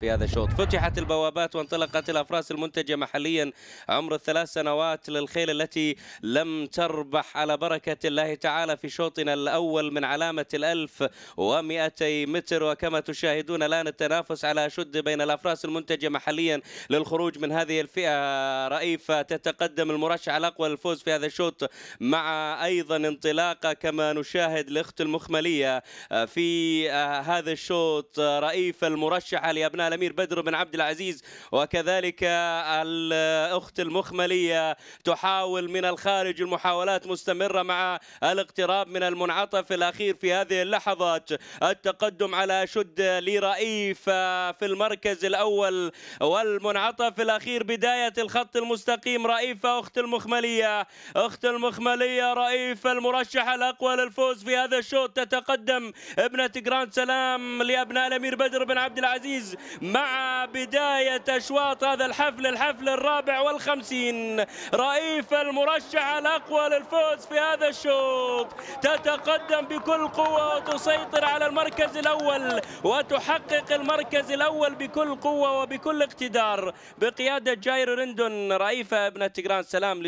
في هذا الشوط فتحت البوابات وانطلقت الأفراس المنتجة محليا عمر الثلاث سنوات للخيل التي لم تربح على بركة الله تعالى في شوطنا الأول من علامة الألف و متر وكما تشاهدون الآن التنافس على شد بين الأفراس المنتجة محليا للخروج من هذه الفئة رئيفة تتقدم المرشح الأقوى للفوز في هذا الشوط مع أيضا انطلاقة كما نشاهد لأخت المخملية في هذا الشوط رئيفة المرشحة لأبناء الامير بدر بن عبد العزيز وكذلك الاخت المخمليه تحاول من الخارج المحاولات مستمره مع الاقتراب من المنعطف الاخير في هذه اللحظات التقدم على شد لرئيف في المركز الاول والمنعطف الاخير بدايه الخط المستقيم رئيف اخت المخمليه اخت المخمليه رئيف المرشح الاقوى للفوز في هذا الشوط تتقدم ابنه جراند سلام لابناء الامير بدر بن عبد العزيز مع بداية أشواط هذا الحفل الحفل الرابع والخمسين رئيف المرشح الأقوى للفوز في هذا الشوط تتقدم بكل قوة وتسيطر على المركز الأول وتحقق المركز الأول بكل قوة وبكل اقتدار بقيادة جاير رندون رئيفة ابنة تجران سلام